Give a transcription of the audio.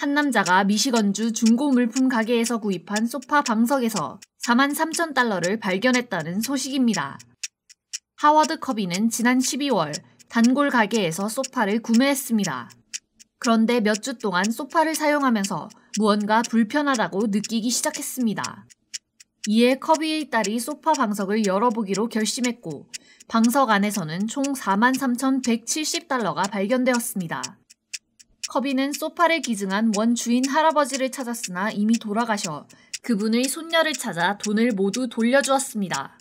한 남자가 미시건주 중고 물품 가게에서 구입한 소파 방석에서 4만 3천 달러를 발견했다는 소식입니다. 하워드 커비는 지난 12월 단골 가게에서 소파를 구매했습니다. 그런데 몇 주 동안 소파를 사용하면서 무언가 불편하다고 느끼기 시작했습니다. 이에 커비의 딸이 소파 방석을 열어보기로 결심했고 방석 안에서는 총 43,170달러가 발견되었습니다. 커비는 소파를 기증한 원주인 할아버지를 찾았으나 이미 돌아가셔 그분의 손녀를 찾아 돈을 모두 돌려주었습니다.